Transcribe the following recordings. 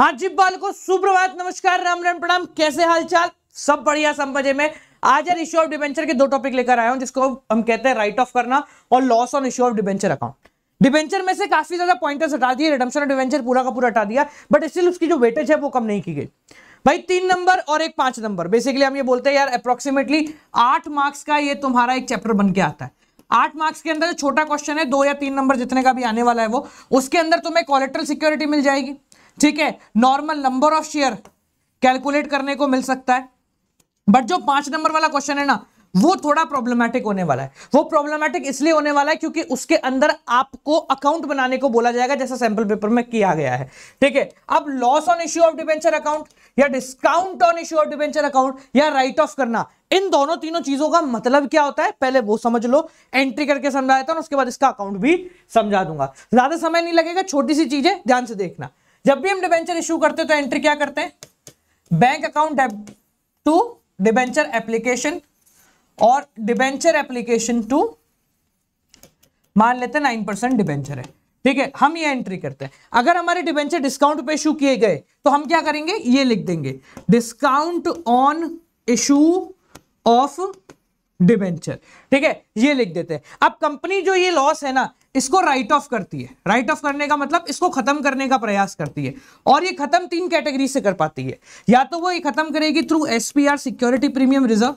हाँ जी बालको सुप्रभात नमस्कार राम राम प्रणाम कैसे हालचाल सब बढ़िया सब मजे में आज यार इश्यू ऑफ डिबेंचर के दो टॉपिक लेकर आया हूं जिसको हम कहते हैं राइट ऑफ करना और loss on issue of debenture account debenture में से काफी ज्यादा पॉइंटर्स हटा दिए रिडम्शन ऑफ डिबेंचर पूरा का पूरा हटा दिया बट स्टिल उसकी जो वेटेज है वो कम नहीं की गई भाई तीन नंबर और एक पांच नंबर बेसिकली हम ये बोलते हैं यार अप्रोक्सीमेटली आठ मार्क्स का ये तुम्हारा एक चैप्टर बन के आता है आठ मार्क्स के अंदर जो छोटा क्वेश्चन है दो या तीन नंबर जितने का भी आने वाला है वो उसके अंदर तुम्हें कॉलेक्ट्रल सिक्योरिटी मिल जाएगी ठीक है normal number of share calculate करने को मिल सकता है बट जो पांच नंबर वाला क्वेश्चन है ना वो थोड़ा प्रॉब्लमैटिक होने वाला है वो प्रॉब्लमैटिक इसलिए होने वाला है क्योंकि उसके अंदर आपको अकाउंट बनाने को बोला जाएगा जैसा सैंपल पेपर में किया गया है ठीक है अब loss on issue of debenture account या discount on issue of debenture account या राइट ऑफ करना इन दोनों तीनों चीजों का मतलब क्या होता है पहले वो समझ लो एंट्री करके समझा देता हूं उसके बाद इसका अकाउंट भी समझा दूंगा ज्यादा समय नहीं लगेगा छोटी सी चीजें ध्यान से देखना जब भी हम डिबेंचर इशू करते हैं तो एंट्री क्या करते हैं bank account to debenture application और डिबेंचर एप्लीकेशन टू मान लेते हैं नाइन परसेंट डिबेंचर है ठीक है हम ये एंट्री करते हैं अगर हमारे डिबेंचर डिस्काउंट पे इशू किए गए तो हम क्या करेंगे ये लिख देंगे discount on issue of debenture ठीक है ये लिख देते हैं अब कंपनी जो ये लॉस है ना इसको राइट ऑफ करती है राइट ऑफ करने का मतलब इसको खत्म करने का प्रयास करती है और ये खत्म तीन कैटेगरी से कर पाती है या तो वो ये खत्म करेगी through SPR security premium reserve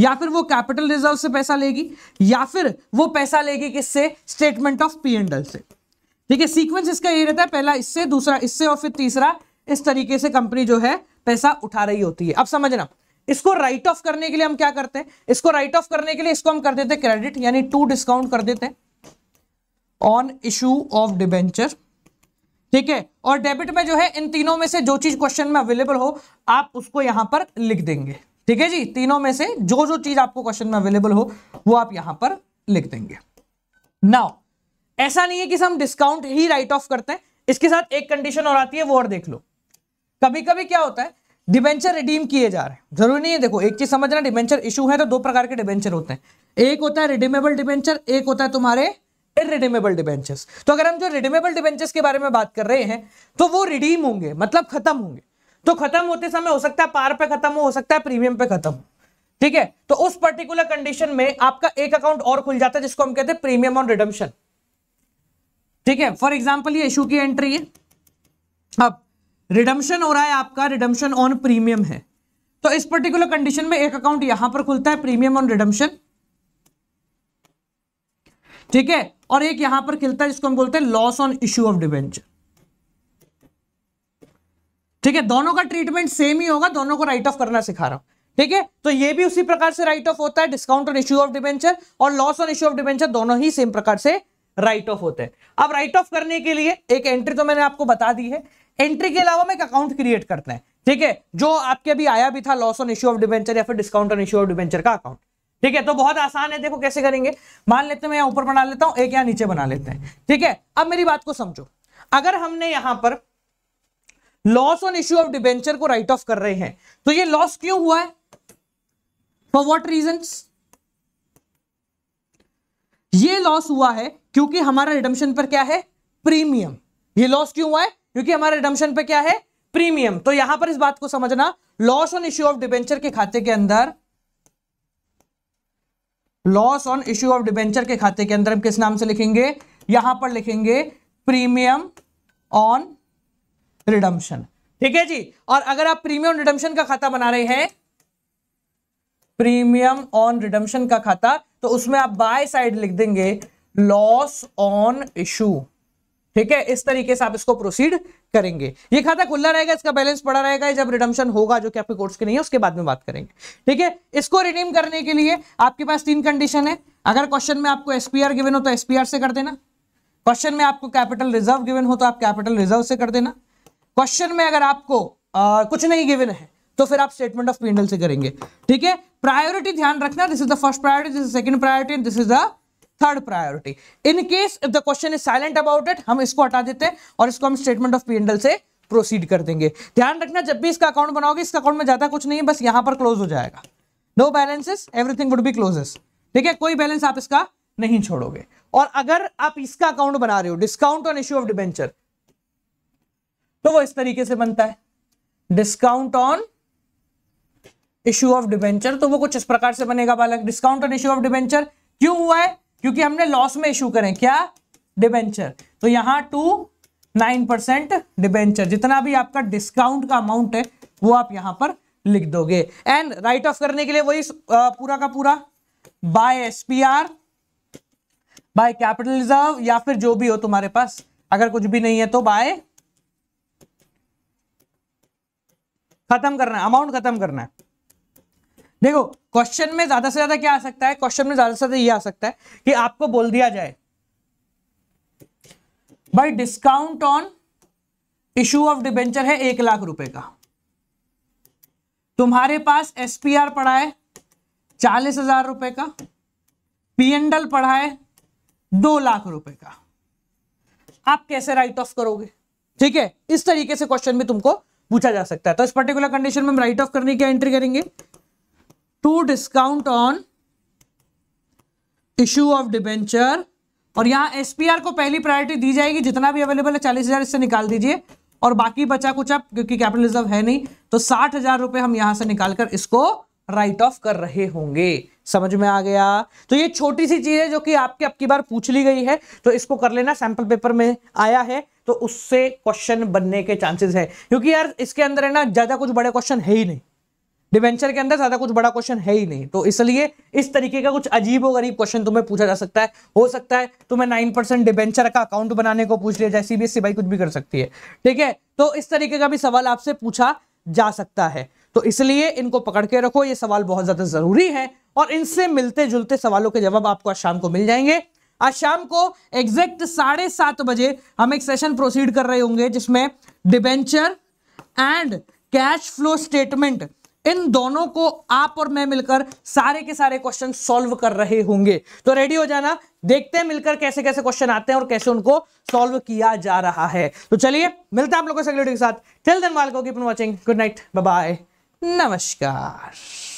या फिर वो कैपिटल रिजर्व से पैसा लेगी या फिर वो पैसा लेगी किससे स्टेटमेंट ऑफ पी एंडल से ठीक है सीक्वेंस इसका ये रहता है पहला इससे दूसरा इससे और फिर तीसरा इस तरीके से कंपनी जो है पैसा उठा रही होती है अब समझना इसको राइट ऑफ करने के लिए हम क्या करते हैं इसको राइट ऑफ करने के लिए इसको हम कर देते हैं क्रेडिट यानी टू डिस्काउंट कर देते हैं ऑन इशू ऑफ डिबेंचर ठीक है और डेबिट में जो है इन तीनों में से जो चीज क्वेश्चन में अवेलेबल हो आप उसको यहां पर लिख देंगे ठीक है जी तीनों में से जो जो चीज आपको क्वेश्चन में अवेलेबल हो वो आप यहां पर लिख देंगे नाउ ऐसा नहीं है कि हम डिस्काउंट ही राइट ऑफ करते हैं इसके साथ एक कंडीशन और आती है वो और देख लो कभी कभी क्या होता है डिबेंचर रिडीम किए जा रहे हैं जरूरी नहीं है देखो एक चीज समझना डिबेंचर इशू है तो दो प्रकार के डिबेंचर होते हैं एक होता है रिडीमेबल डिबेंचर एक होता है तुम्हारे इरिडीमेबल डिबेंचर्स तो अगर हम जो रिडीमेबल डिबेंचर्स के बारे में बात कर रहे हैं तो वो रिडीम होंगे मतलब खत्म होंगे तो खत्म होते समय हो सकता है पार पे खत्म हो, हो सकता है प्रीमियम पे खत्म ठीक है तो उस पर्टिकुलर कंडीशन में आपका एक अकाउंट और खुल जाता है जिसको हम कहते हैं प्रीमियम ऑन रिडम्शन ठीक है फॉर एग्जाम्पल ये इशू की एंट्री है अब रिडम्शन हो रहा है आपका रिडम्शन ऑन प्रीमियम है तो इस पर्टिकुलर कंडीशन में एक अकाउंट यहां पर खुलता है प्रीमियम ऑन रिडम्शन ठीक है और एक यहां पर खिलता है जिसको हम बोलते हैं loss on issue of debenture ठीक है दोनों का ट्रीटमेंट सेम ही होगा दोनों को राइट ऑफ करना सिखा रहा हूं ठीक है तो ये भी उसी प्रकार से राइट ऑफ होता है discount on issue of debenture और loss on issue of debenture दोनों ही सेम प्रकार से राइट ऑफ होते हैं अब राइट ऑफ करने के लिए एक एंट्री तो मैंने आपको बता दी है एंट्री के अलावा हम एक अकाउंट क्रिएट करते है ठीक है जो आपके अभी आया भी था loss on issue of debenture या फिर discount on issue of debenture का अकाउंट ठीक है तो बहुत आसान है देखो कैसे करेंगे मान लेते हैं मैं ऊपर बना लेता हूं एक या नीचे बना लेते हैं ठीक है अब मेरी बात को समझो अगर हमने यहां पर loss on issue of debenture को राइट ऑफ कर रहे हैं तो ये लॉस क्यों हुआ है फॉर वॉट रीजन ये लॉस हुआ है क्योंकि हमारा रिडम्शन पर क्या है प्रीमियम ये लॉस क्यों हुआ है क्योंकि हमारे रिडम्शन पे क्या है प्रीमियम तो यहां पर इस बात को समझना loss on issue of debenture के खाते के अंदर loss on issue of debenture के खाते के अंदर हम किस नाम से लिखेंगे यहां पर लिखेंगे प्रीमियम ऑन रिडम्शन ठीक है जी और अगर आप प्रीमियम रिडम्शन का खाता बना रहे हैं प्रीमियम ऑन रिडम्शन का खाता तो उसमें आप बाय साइड लिख देंगे लॉस ऑन इशू ठीक है इस तरीके से आप इसको प्रोसीड करेंगे ये खाता खुला रहेगा इसका बैलेंस पड़ा रहेगा जब रिडम्शन होगा जो कि आपके कोर्स के नहीं है उसके बाद में बात करेंगे ठीक है इसको रिडीम करने के लिए आपके पास तीन कंडीशन है अगर क्वेश्चन में आपको एसपीआर गिवन हो तो एसपीआर से कर देना क्वेश्चन में आपको कैपिटल रिजर्व गिवन हो तो आप कैपिटल रिजर्व से कर देना क्वेश्चन में अगर आपको आ, कुछ नहीं गिवन है तो फिर आप स्टेटमेंट ऑफ पीएनएल से करेंगे ठीक है प्रायोरिटी ध्यान रखना this is the first priority this is second priority this is the third priority in case if the question is silent about it हम इसको हटा देते हैं और इसको हम स्टेटमेंट ऑफ पीएनडल से प्रोसीड कर देंगे ध्यान रखना जब भी इसका अकाउंट बनाओगे इसका अकाउंट में ज्यादा कुछ नहीं है बस यहां पर क्लोज हो जाएगा no balances everything would be closes ठीक है कोई बैलेंस आप इसका नहीं छोड़ोगे और अगर आप इसका अकाउंट बना रहे हो discount on issue of debenture तो वो इस तरीके से बनता है discount on issue of debenture तो वो कुछ इस प्रकार से बनेगा बालक discount on issue of debenture क्यों हुआ है क्योंकि हमने लॉस में इशू करें क्या डिबेंचर तो यहां टू नाइन परसेंट डिबेंचर जितना भी आपका डिस्काउंट का अमाउंट है वो आप यहां पर लिख दोगे एंड राइट ऑफ करने के लिए वही पूरा का पूरा by SPR by capital reserve या फिर जो भी हो तुम्हारे पास अगर कुछ भी नहीं है तो बाय खत्म करना है अमाउंट खत्म करना है देखो क्वेश्चन में ज्यादा से ज्यादा क्या आ सकता है क्वेश्चन में ज्यादा से ज्यादा ये आ सकता है कि आपको बोल दिया जाए भाई discount on issue of debenture है एक लाख रुपए का तुम्हारे पास एसपीआर पड़ा है चालीस हजार रुपए का पीएनडल पड़ा है दो लाख रुपए का आप कैसे राइट ऑफ करोगे ठीक है इस तरीके से क्वेश्चन भी तुमको पूछा जा सकता है तो इस पर्टिकुलर कंडीशन में हम राइट ऑफ करने की एंट्री करेंगे to discount on issue of debenture और यहां एसपीआर को पहली प्रायोरिटी दी जाएगी जितना भी अवेलेबल है चालीस हजार इससे निकाल दीजिए और बाकी बचा कुछ आप क्योंकि कैपिटल रिजर्व है नहीं तो साठ हजार रुपए हम यहां से निकालकर इसको राइट ऑफ कर रहे होंगे समझ में आ गया तो ये छोटी सी चीज है जो कि आपके अब की बार पूछ ली गई है तो इसको कर लेना सैंपल पेपर में आया है तो उससे क्वेश्चन बनने के चांसेस है क्योंकि यार इसके अंदर है ना ज्यादा कुछ बड़े क्वेश्चन है ही नहीं डिवेंचर के अंदर ज्यादा कुछ बड़ा क्वेश्चन है ही नहीं तो इसलिए इस तरीके का कुछ अजीब और गरीब क्वेश्चन तुम्हें पूछा जा सकता है हो सकता है तुम्हें नाइन परसेंट डिवेंचर का अकाउंट बनाने को पूछ लिया जाए e सीबीएसई भाई कुछ भी कर सकती है ठीक है तो इस तरीके का भी सवाल आपसे पूछा जा सकता है तो इसलिए इनको पकड़ के रखो ये सवाल बहुत ज्यादा जरूरी है और इनसे मिलते जुलते सवालों के जवाब आपको आज शाम को मिल जाएंगे आज शाम को एग्जैक्ट साढ़े सात बजे हम एक सेशन प्रोसीड कर रहे होंगे जिसमें debenture and cash flow statement इन दोनों को आप और मैं मिलकर सारे के सारे क्वेश्चन सॉल्व कर रहे होंगे तो रेडी हो जाना देखते हैं मिलकर कैसे कैसे क्वेश्चन आते हैं और कैसे उनको सॉल्व किया जा रहा है तो चलिए मिलते हैं आप लोगों से अगले वीडियो के साथ टिल देन वाल को keep watching good night bye नमस्कार